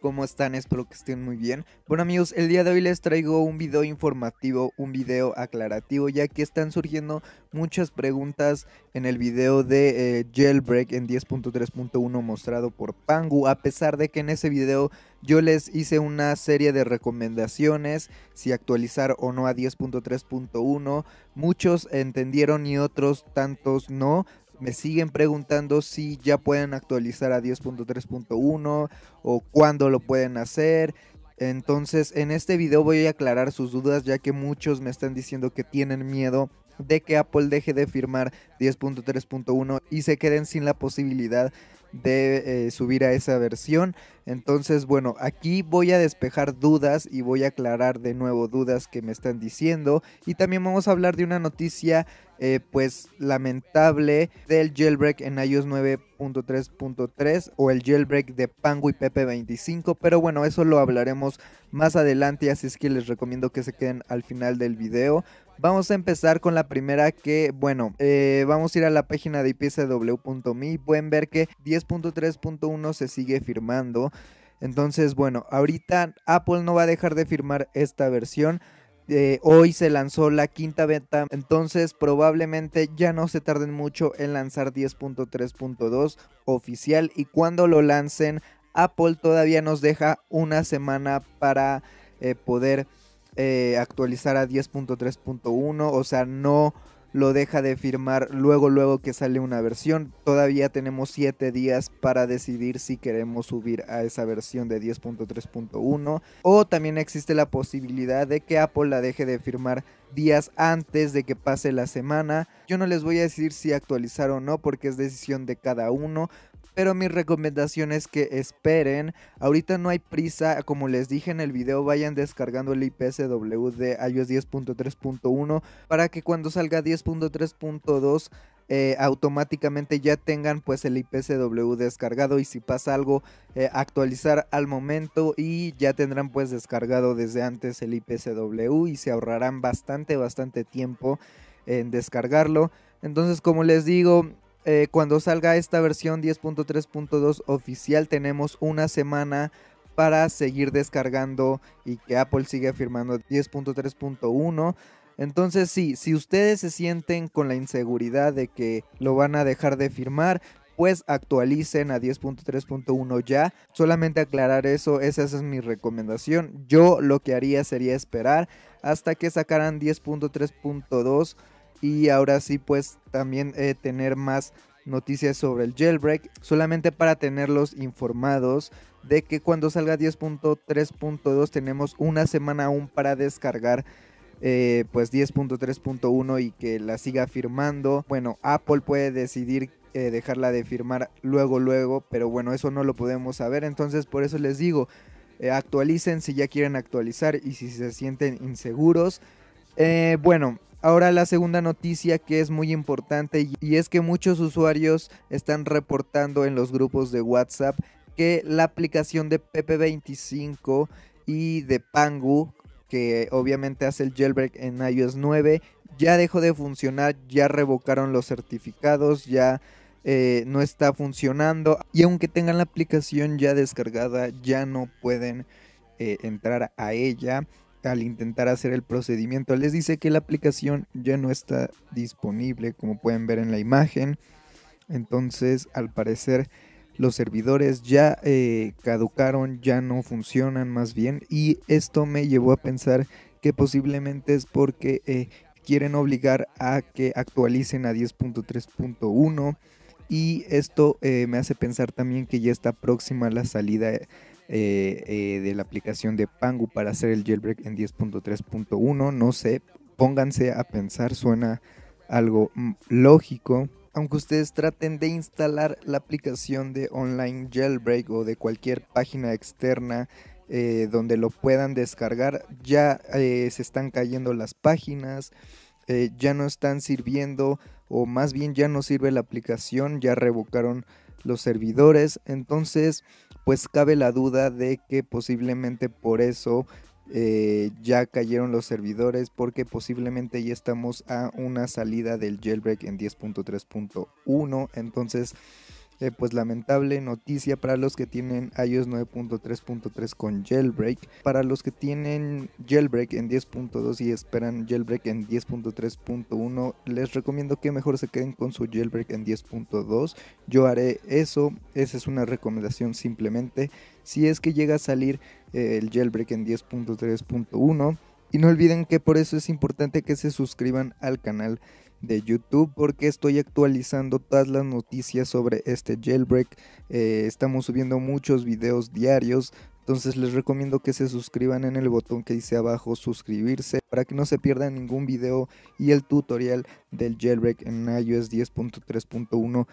¿cómo están? Espero que estén muy bien. Bueno amigos, el día de hoy les traigo un video informativo, un video aclarativo, ya que están surgiendo muchas preguntas en el video de eh, Jailbreak en 10.3.1 mostrado por Pangu, a pesar de que en ese video yo les hice una serie de recomendaciones, si actualizar o no a 10.3.1, muchos entendieron y otros tantos no, me siguen preguntando si ya pueden actualizar a 10.3.1 o cuándo lo pueden hacer. Entonces, en este video voy a aclarar sus dudas ya que muchos me están diciendo que tienen miedo de que Apple deje de firmar 10.3.1 y se queden sin la posibilidad de eh, subir a esa versión. Entonces, bueno, aquí voy a despejar dudas y voy a aclarar de nuevo dudas que me están diciendo. Y también vamos a hablar de una noticia eh, pues lamentable del jailbreak en iOS 9.3.3 o el jailbreak de Pangu y 25, pero bueno, eso lo hablaremos más adelante, así es que les recomiendo que se queden al final del video. Vamos a empezar con la primera que, bueno, eh, vamos a ir a la página de ipsw.me Pueden ver que 10.3.1 se sigue firmando. Entonces, bueno, ahorita Apple no va a dejar de firmar esta versión eh, hoy se lanzó la quinta beta, entonces probablemente ya no se tarden mucho en lanzar 10.3.2 oficial y cuando lo lancen Apple todavía nos deja una semana para eh, poder eh, actualizar a 10.3.1, o sea, no lo deja de firmar luego luego que sale una versión. Todavía tenemos 7 días para decidir si queremos subir a esa versión de 10.3.1 o también existe la posibilidad de que Apple la deje de firmar días antes de que pase la semana. Yo no les voy a decir si actualizar o no porque es decisión de cada uno, pero mi recomendación es que esperen. Ahorita no hay prisa, como les dije en el video, vayan descargando el IPSW de iOS 10.3.1 para que cuando salga 10.3.2 eh, automáticamente ya tengan pues el IPSW descargado y si pasa algo eh, actualizar al momento y ya tendrán pues descargado desde antes el IPSW. y se ahorrarán bastante bastante tiempo en descargarlo entonces como les digo eh, cuando salga esta versión 10.3.2 oficial tenemos una semana para seguir descargando y que Apple siga firmando 10.3.1. Entonces sí, si ustedes se sienten con la inseguridad de que lo van a dejar de firmar, pues actualicen a 10.3.1 ya. Solamente aclarar eso, esa es mi recomendación. Yo lo que haría sería esperar hasta que sacaran 10.3.2 y ahora sí pues también eh, tener más noticias sobre el jailbreak solamente para tenerlos informados de que cuando salga 10.3.2 tenemos una semana aún para descargar eh, pues 10.3.1 y que la siga firmando. Bueno, Apple puede decidir eh, dejarla de firmar luego, luego, pero bueno, eso no lo podemos saber. Entonces, por eso les digo, actualicen si ya quieren actualizar y si se sienten inseguros. bueno, Ahora la segunda noticia que es muy importante y es que muchos usuarios están reportando en los grupos de WhatsApp que la aplicación de PP25 y de Pangu, que obviamente hace el jailbreak en iOS 9, ya dejó de funcionar, ya revocaron los certificados, ya eh, no está funcionando y aunque tengan la aplicación ya descargada, ya no pueden eh, entrar a ella al intentar hacer el procedimiento les dice que la aplicación ya no está disponible como pueden ver en la imagen entonces al parecer los servidores ya eh, caducaron ya no funcionan más bien y esto me llevó a pensar que posiblemente es porque eh, quieren obligar a que actualicen a 10.3.1 y esto eh, me hace pensar también que ya está próxima la salida eh, eh, de la aplicación de Pangu para hacer el jailbreak en 10.3.1. No sé, pónganse a pensar, suena algo lógico. Aunque ustedes traten de instalar la aplicación de online jailbreak o de cualquier página externa eh, donde lo puedan descargar, ya se están cayendo las páginas, ya no están sirviendo o más bien ya no sirve la aplicación, ya revocaron los servidores. Entonces, pues cabe la duda de que posiblemente por eso eh, ya cayeron los servidores porque posiblemente ya estamos a una salida del jailbreak en 10.3.1 entonces eh, pues lamentable noticia para los que tienen iOS 9.3.3 con jailbreak. Para los que tienen jailbreak en 10.2 y esperan jailbreak en 10.3.1, les recomiendo que mejor se queden con su jailbreak en 10.2. Yo haré eso, esa es una recomendación simplemente. Si es que llega a salir eh, el jailbreak en 10.3.1. Y no olviden que por eso es importante que se suscriban al canal de YouTube porque estoy actualizando todas las noticias sobre este jailbreak. Eh, estamos subiendo muchos videos diarios. Entonces les recomiendo que se suscriban en el botón que dice abajo suscribirse para que no se pierdan ningún video y el tutorial del jailbreak en iOS 10.3.1